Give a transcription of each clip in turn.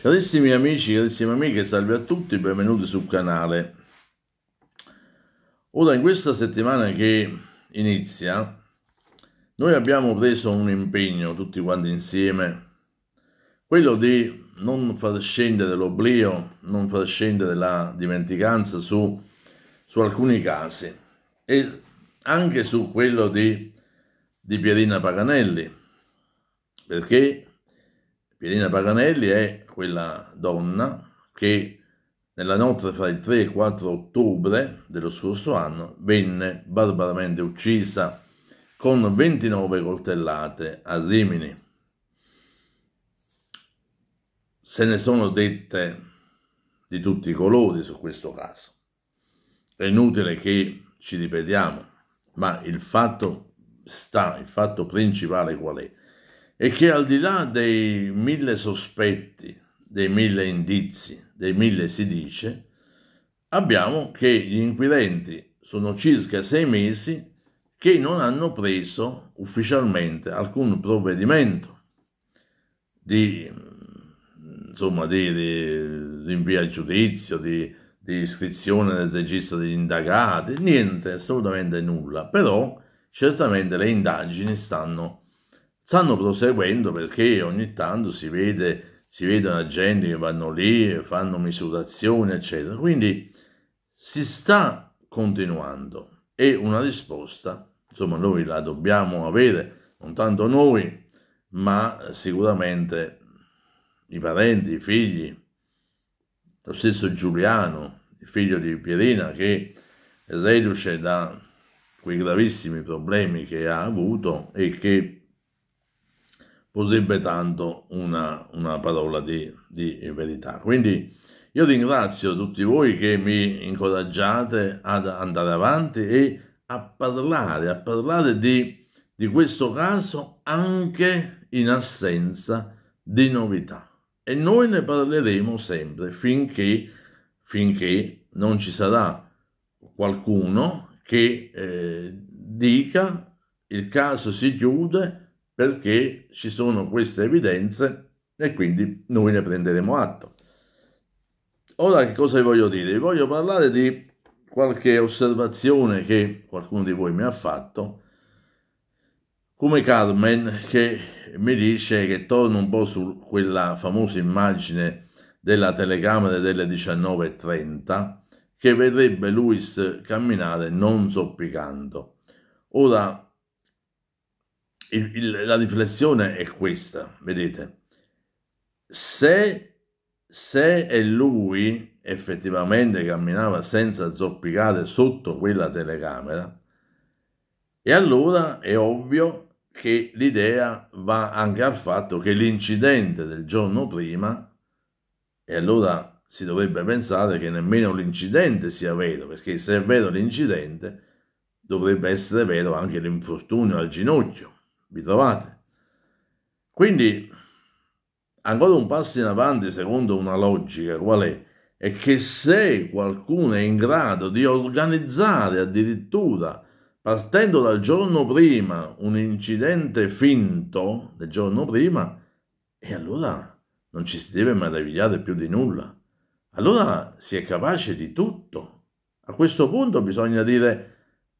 Carissimi amici, carissime amiche, salve a tutti, benvenuti sul canale. Ora, in questa settimana che inizia, noi abbiamo preso un impegno tutti quanti insieme, quello di non far scendere l'oblio, non far scendere la dimenticanza su, su alcuni casi e anche su quello di, di Pierina Paganelli, perché Pierina Paganelli è quella donna che nella notte fra il 3 e 4 ottobre dello scorso anno venne barbaramente uccisa con 29 coltellate a Rimini. Se ne sono dette di tutti i colori su questo caso. È inutile che ci ripetiamo, ma il fatto sta, il fatto principale qual è? e che al di là dei mille sospetti, dei mille indizi, dei mille si dice, abbiamo che gli inquirenti sono circa sei mesi che non hanno preso ufficialmente alcun provvedimento di, insomma, di, di, di invio a giudizio, di, di iscrizione nel registro degli indagati, niente, assolutamente nulla, però certamente le indagini stanno stanno proseguendo perché ogni tanto si vede si vedono agenti che vanno lì fanno misurazioni eccetera quindi si sta continuando e una risposta insomma noi la dobbiamo avere non tanto noi ma sicuramente i parenti i figli lo stesso Giuliano il figlio di Pierina che reduce da quei gravissimi problemi che ha avuto e che potrebbe tanto una, una parola di, di, verità. Quindi io ringrazio tutti voi che mi incoraggiate ad andare avanti e a parlare, a parlare di, di questo caso anche in assenza di novità. E noi ne parleremo sempre finché, finché non ci sarà qualcuno che eh, dica il caso si chiude perché ci sono queste evidenze e quindi noi ne prenderemo atto. Ora che cosa vi voglio dire? Vi voglio parlare di qualche osservazione che qualcuno di voi mi ha fatto, come Carmen che mi dice che torno un po' su quella famosa immagine della telecamera delle 19.30 che vedrebbe Luis camminare non zoppicando. Ora il, il, la riflessione è questa, vedete, se, se è lui effettivamente camminava senza zoppicare sotto quella telecamera, e allora è ovvio che l'idea va anche al fatto che l'incidente del giorno prima, e allora si dovrebbe pensare che nemmeno l'incidente sia vero, perché se è vero l'incidente, dovrebbe essere vero anche l'infortunio al ginocchio vi trovate. Quindi, ancora un passo in avanti secondo una logica, qual è? È che se qualcuno è in grado di organizzare addirittura, partendo dal giorno prima, un incidente finto del giorno prima, e allora non ci si deve meravigliare più di nulla. Allora si è capace di tutto. A questo punto bisogna dire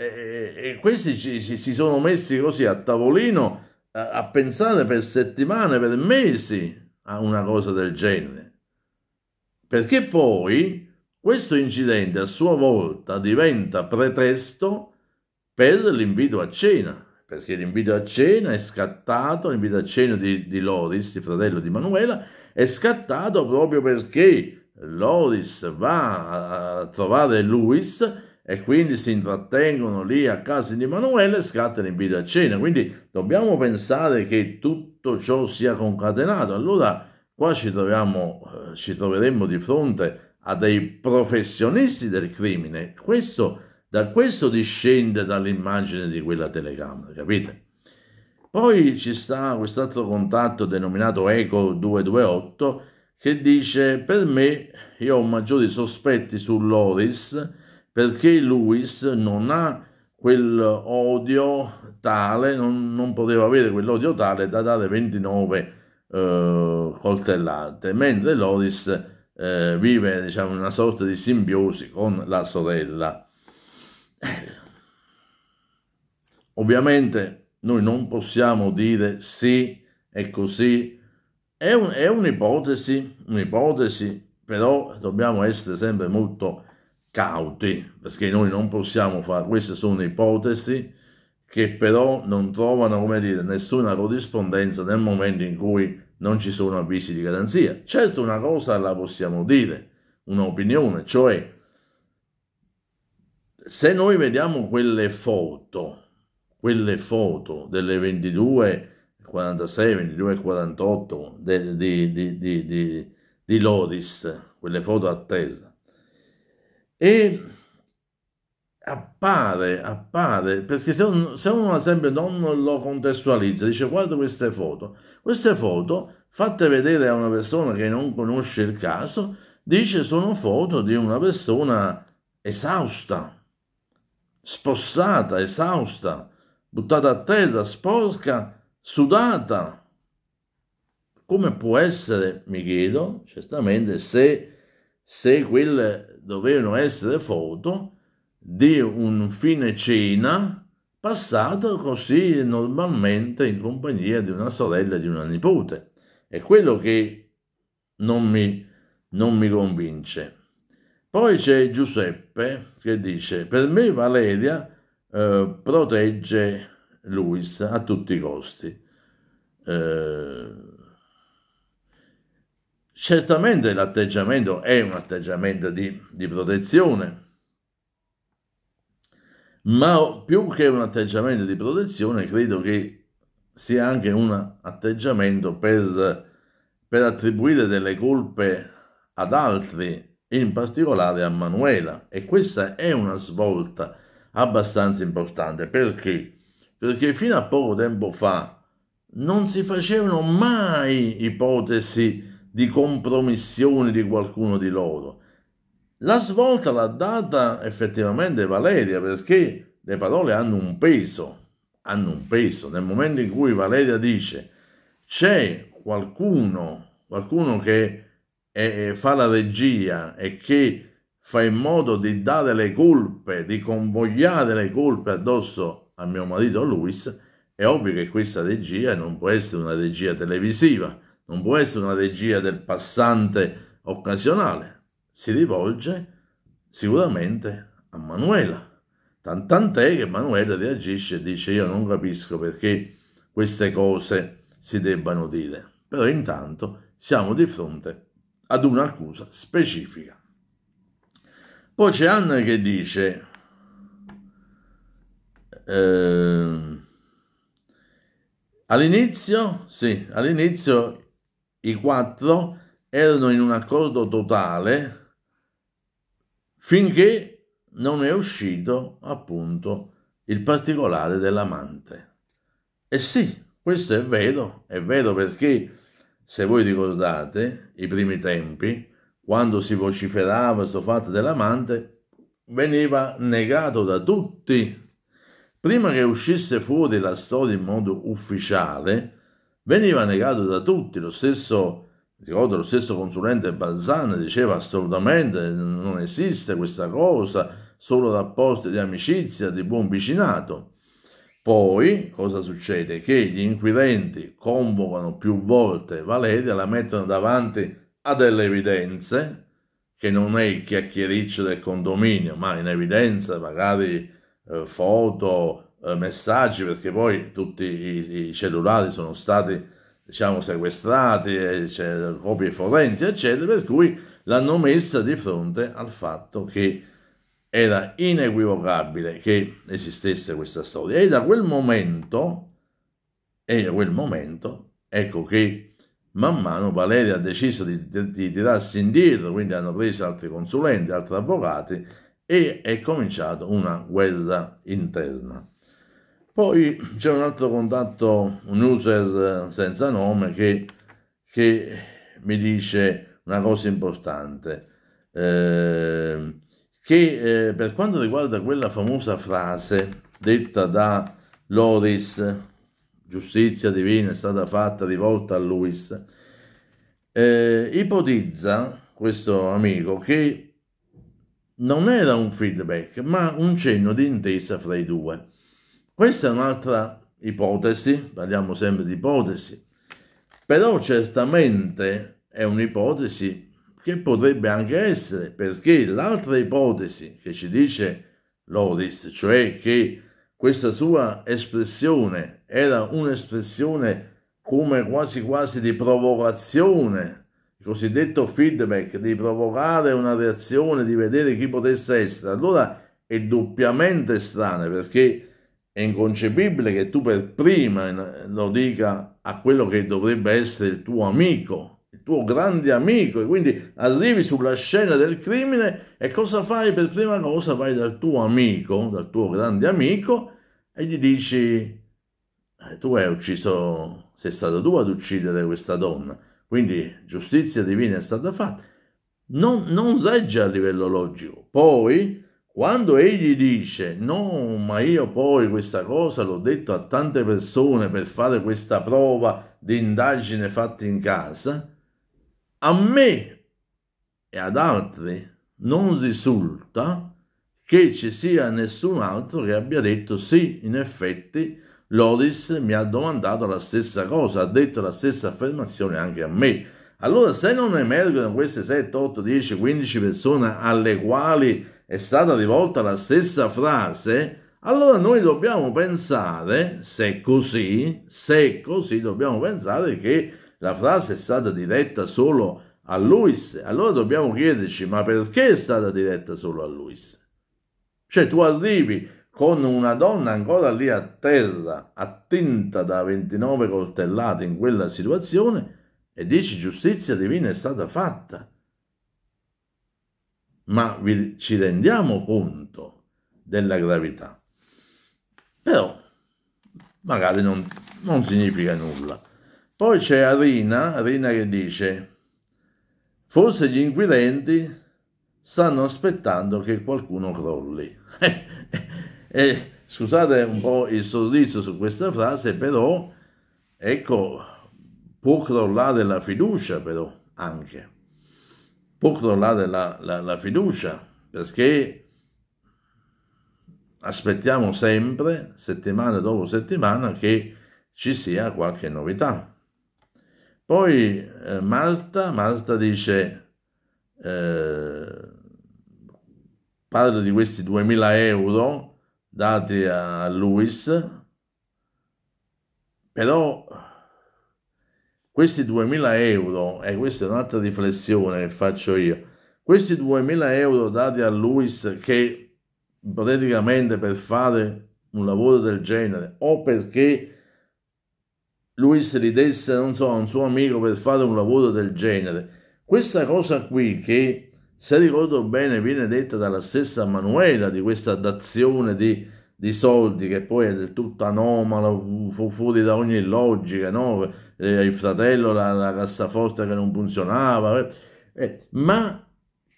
e, e questi ci, ci, si sono messi così a tavolino a, a pensare per settimane, per mesi a una cosa del genere. Perché poi questo incidente a sua volta diventa pretesto per l'invito a cena, perché l'invito a cena è scattato, l'invito a cena di, di Loris, il fratello di Manuela, è scattato proprio perché Loris va a trovare Luis e quindi si intrattengono lì a casa di Emanuele e scattano in vita a cena. Quindi dobbiamo pensare che tutto ciò sia concatenato. Allora qua ci, troviamo, eh, ci troveremmo di fronte a dei professionisti del crimine. Questo, da questo discende dall'immagine di quella telecamera, capite? Poi ci sta quest'altro contatto denominato Eco 228 che dice per me io ho maggiori sospetti su Loris perché Lewis non ha quell'odio tale, non, non poteva avere quell'odio tale da dare 29 eh, coltellate, mentre Loris eh, vive diciamo, una sorta di simbiosi con la sorella. Eh, ovviamente noi non possiamo dire sì, è così, è, un, è un'ipotesi, un'ipotesi, però dobbiamo essere sempre molto cauti, perché noi non possiamo fare, queste sono ipotesi che però non trovano, come dire, nessuna corrispondenza nel momento in cui non ci sono avvisi di garanzia. Certo una cosa la possiamo dire, un'opinione, cioè se noi vediamo quelle foto, quelle foto delle 22 46, 22 48 di, di, di, di Loris, quelle foto attese, e appare, appare, perché se uno, se uno ad esempio non lo contestualizza, dice guarda queste foto, queste foto fatte vedere a una persona che non conosce il caso, dice sono foto di una persona esausta, spossata, esausta, buttata a terra, sporca, sudata. Come può essere, mi chiedo, certamente, se, se quel dovevano essere foto di un fine cena passato così normalmente in compagnia di una sorella e di una nipote. È quello che non mi, non mi convince. Poi c'è Giuseppe che dice, per me Valeria eh, protegge Luis a tutti i costi. Eh, Certamente l'atteggiamento è un atteggiamento di, di protezione, ma più che un atteggiamento di protezione credo che sia anche un atteggiamento per, per attribuire delle colpe ad altri in particolare a Manuela e questa è una svolta abbastanza importante perché perché fino a poco tempo fa non si facevano mai ipotesi di compromissione di qualcuno di loro. La svolta l'ha data effettivamente Valeria perché le parole hanno un peso, hanno un peso. Nel momento in cui Valeria dice c'è qualcuno, qualcuno che è, fa la regia e che fa in modo di dare le colpe, di convogliare le colpe addosso a mio marito Luis, è ovvio che questa regia non può essere una regia televisiva, non può essere una regia del passante occasionale, si rivolge sicuramente a Manuela. Tant'è che Manuela reagisce e dice io non capisco perché queste cose si debbano dire, però intanto siamo di fronte ad un'accusa specifica. Poi c'è Anna che dice eh, all'inizio, sì, all'inizio i quattro erano in un accordo totale finché non è uscito appunto il particolare dell'amante. E sì, questo è vero, è vero perché se voi ricordate i primi tempi, quando si vociferava questo fatto dell'amante, veniva negato da tutti. Prima che uscisse fuori la storia in modo ufficiale, veniva negato da tutti, lo stesso, ricordo, lo stesso consulente Balzano diceva assolutamente non esiste questa cosa, solo rapporti di amicizia, di buon vicinato. Poi cosa succede? Che gli inquirenti convocano più volte Valeria, la mettono davanti a delle evidenze, che non è il chiacchiericcio del condominio, ma in evidenza magari eh, foto, eh, messaggi perché poi tutti i, i, cellulari sono stati diciamo sequestrati, cioè, copie forensi eccetera, per cui l'hanno messa di fronte al fatto che era inequivocabile che esistesse questa storia e da quel momento, e da quel momento ecco che man mano Valeria ha deciso di, di, di, tirarsi indietro, quindi hanno preso altri consulenti, altri avvocati e è cominciata una guerra interna. Poi c'è un altro contatto, un user senza nome che, che mi dice una cosa importante, eh, che eh, per quanto riguarda quella famosa frase detta da Loris, giustizia divina è stata fatta rivolta a Luis, eh, ipotizza questo amico che non era un feedback ma un cenno di intesa fra i due questa è un'altra ipotesi, parliamo sempre di ipotesi, però certamente è un'ipotesi che potrebbe anche essere, perché l'altra ipotesi che ci dice Loris, cioè che questa sua espressione era un'espressione come quasi quasi di provocazione, il cosiddetto feedback, di provocare una reazione, di vedere chi potesse essere, allora è doppiamente strana perché è inconcepibile che tu per prima eh, lo dica a quello che dovrebbe essere il tuo amico, il tuo grande amico, e quindi arrivi sulla scena del crimine e cosa fai? Per prima cosa vai dal tuo amico, dal tuo grande amico, e gli dici, eh, tu hai ucciso, sei stato tu ad uccidere questa donna, quindi giustizia divina è stata fatta. Non, non regge a livello logico. Poi quando egli dice no, ma io poi questa cosa l'ho detto a tante persone per fare questa prova di indagine fatta in casa, a me e ad altri non risulta che ci sia nessun altro che abbia detto sì, in effetti Loris mi ha domandato la stessa cosa, ha detto la stessa affermazione anche a me. Allora se non emergono queste 7, 8, 10, 15 persone alle quali è stata rivolta la stessa frase, allora noi dobbiamo pensare, se così, se così dobbiamo pensare che la frase è stata diretta solo a Luis, allora dobbiamo chiederci ma perché è stata diretta solo a Luis? Cioè tu arrivi con una donna ancora lì a terra, attinta da 29 coltellate in quella situazione, e dici giustizia divina è stata fatta ma vi, ci rendiamo conto della gravità. Però magari non, non significa nulla. Poi c'è Arina, Arina che dice, forse gli inquirenti stanno aspettando che qualcuno crolli. e, scusate un po' il sorriso su questa frase, però, ecco, può crollare la fiducia, però, anche punto là della la, la fiducia, perché aspettiamo sempre, settimana dopo settimana, che ci sia qualche novità. Poi eh, Malta, Malta dice, eh, parlo di questi 2000 euro dati a Luis, però questi 2000 euro, e eh, questa è un'altra riflessione che faccio io, questi 2000 euro dati a Luis che praticamente per fare un lavoro del genere o perché Luis li desse, non so, a un suo amico per fare un lavoro del genere. Questa cosa qui che, se ricordo bene, viene detta dalla stessa Manuela di questa dazione di di soldi che poi è del tutto anomalo, fu, fuori da ogni logica, no? Eh, il fratello, la, la cassaforte che non funzionava, eh. eh, ma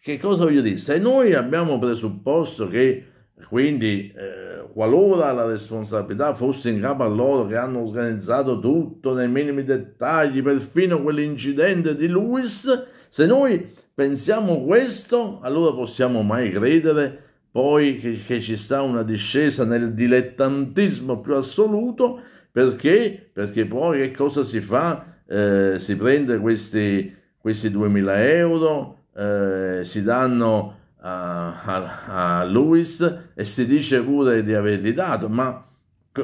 che cosa voglio dire? Se noi abbiamo presupposto che quindi eh, qualora la responsabilità fosse in capo a loro che hanno organizzato tutto nei minimi dettagli, perfino quell'incidente di Lewis, se noi pensiamo questo, allora possiamo mai credere poi che, che ci sta una discesa nel dilettantismo più assoluto, perché, perché poi che cosa si fa? Eh, si prende questi, questi 2000 euro, eh, si danno a, a, a Luis e si dice pure di averli dato, ma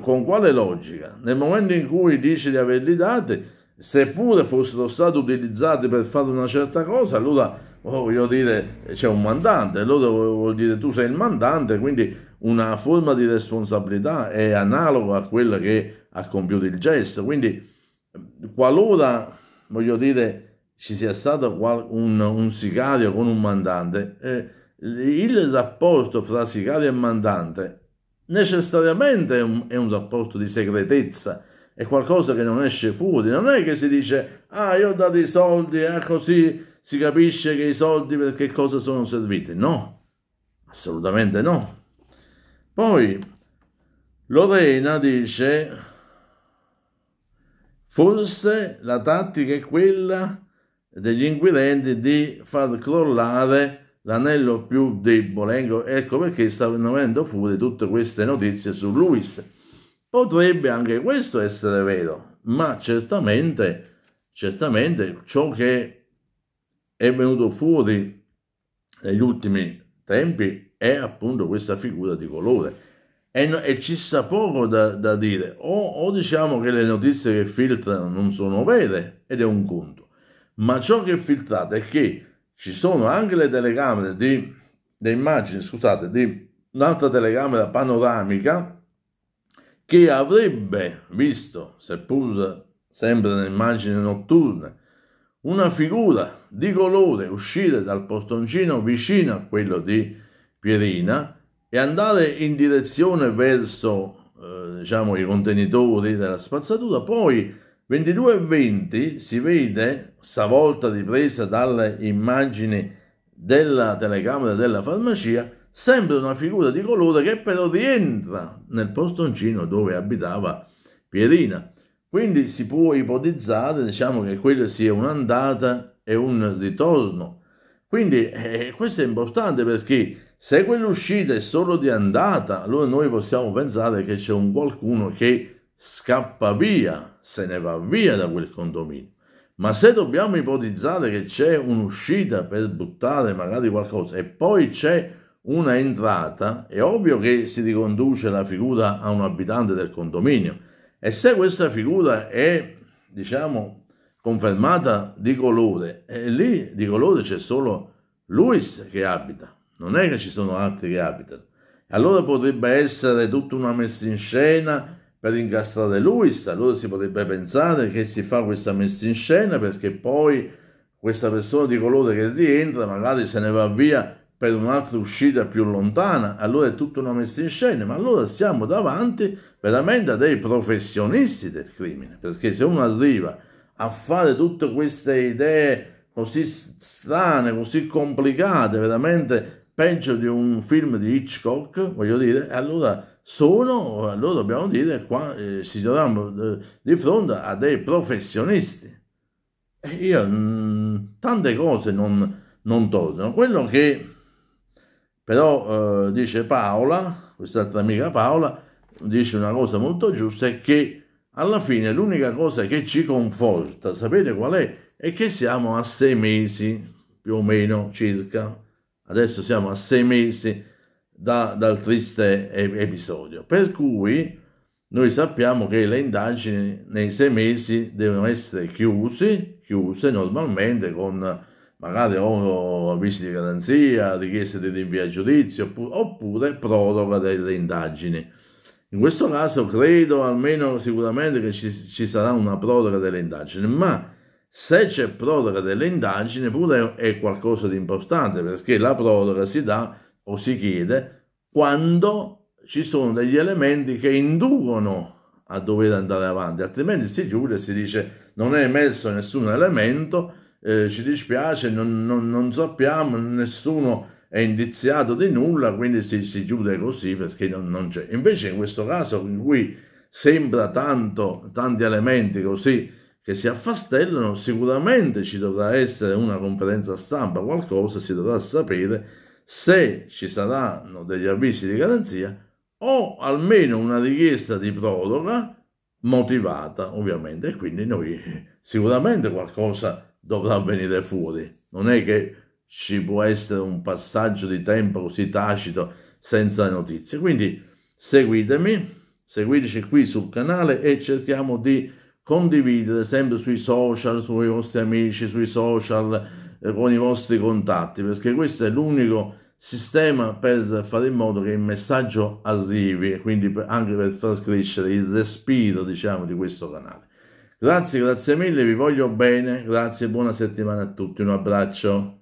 con quale logica? Nel momento in cui dice di averli dati, seppure fossero stati utilizzati per fare una certa cosa, allora Oh, voglio dire, c'è un mandante, allora vuol dire tu sei il mandante, quindi una forma di responsabilità è analoga a quella che ha compiuto il gesto. Quindi qualora, voglio dire, ci sia stato un, un sicario con un mandante, eh, il rapporto fra sicario e mandante necessariamente è un, è un rapporto di segretezza, è qualcosa che non esce fuori, non è che si dice ah io ho dato i soldi, è eh, così si capisce che i soldi per che cosa sono serviti. No, assolutamente no. Poi Lorena dice, forse la tattica è quella degli inquirenti di far crollare l'anello più debole. Ecco, ecco perché stanno venendo fuori tutte queste notizie su Luis. Potrebbe anche questo essere vero, ma certamente, certamente ciò che è venuto fuori negli ultimi tempi è appunto questa figura di colore. E, e ci sta poco da, da dire, o, o, diciamo che le notizie che filtrano non sono vere ed è un conto, ma ciò che è filtrato è che ci sono anche le telecamere di, le immagini, scusate, di un'altra telecamera panoramica che avrebbe visto, seppur sempre nelle immagini notturne, una figura di colore uscire dal postoncino vicino a quello di Pierina e andare in direzione verso eh, diciamo, i contenitori della spazzatura, poi 22 e 20 si vede, stavolta ripresa dalle immagini della telecamera della farmacia, sempre una figura di colore che però rientra nel postoncino dove abitava Pierina. Quindi si può ipotizzare diciamo, che quella sia un'andata e un ritorno. Quindi eh, questo è importante perché se quell'uscita è solo di andata, allora noi possiamo pensare che c'è un qualcuno che scappa via, se ne va via da quel condominio. Ma se dobbiamo ipotizzare che c'è un'uscita per buttare magari qualcosa e poi c'è una entrata, è ovvio che si riconduce la figura a un abitante del condominio e se questa figura è, diciamo, confermata di colore, e lì di colore c'è solo Luis che abita, non è che ci sono altri che abitano. Allora potrebbe essere tutta una messa in scena per incastrare Luis, allora si potrebbe pensare che si fa questa messa in scena perché poi questa persona di colore che rientra magari se ne va via per un'altra uscita più lontana, allora è tutta una messa in scena, ma allora siamo davanti veramente a dei professionisti del crimine, perché se uno arriva a fare tutte queste idee così strane, così complicate, veramente peggio di un film di Hitchcock, voglio dire, allora sono, allora dobbiamo dire, qua eh, si troviamo eh, di fronte a dei professionisti. E io mh, mm, tante cose non, non tornano. Quello che però eh, dice Paola, quest'altra amica Paola, dice una cosa molto giusta, è che alla fine l'unica cosa che ci conforta, sapete qual è? È che siamo a sei mesi, più o meno circa, adesso siamo a sei mesi da, dal triste episodio. Per cui noi sappiamo che le indagini nei sei mesi devono essere chiuse, chiuse normalmente con magari o avvisi di garanzia, richieste di rinvio a giudizio oppure, proroga delle indagini. In questo caso credo almeno sicuramente che ci, ci sarà una proroga delle indagini, ma se c'è proroga delle indagini pure è qualcosa di importante perché la proroga si dà o si chiede quando ci sono degli elementi che inducono a dover andare avanti, altrimenti si chiude e si dice non è emerso nessun elemento eh, ci dispiace, non, non, non, sappiamo, nessuno è indiziato di nulla, quindi si, si chiude così perché non, non, c'è. Invece in questo caso in cui sembra tanto, tanti elementi così che si affastellano, sicuramente ci dovrà essere una conferenza stampa, qualcosa, si dovrà sapere se ci saranno degli avvisi di garanzia o almeno una richiesta di proroga motivata ovviamente e quindi noi sicuramente qualcosa dovrà venire fuori. Non è che ci può essere un passaggio di tempo così tacito senza notizie. Quindi seguitemi, seguiteci qui sul canale e cerchiamo di condividere sempre sui social, sui vostri amici, sui social, eh, con i vostri contatti, perché questo è l'unico sistema per fare in modo che il messaggio arrivi, e quindi anche per far crescere il respiro, diciamo, di questo canale. Grazie, grazie mille, vi voglio bene, grazie, buona settimana a tutti, un abbraccio.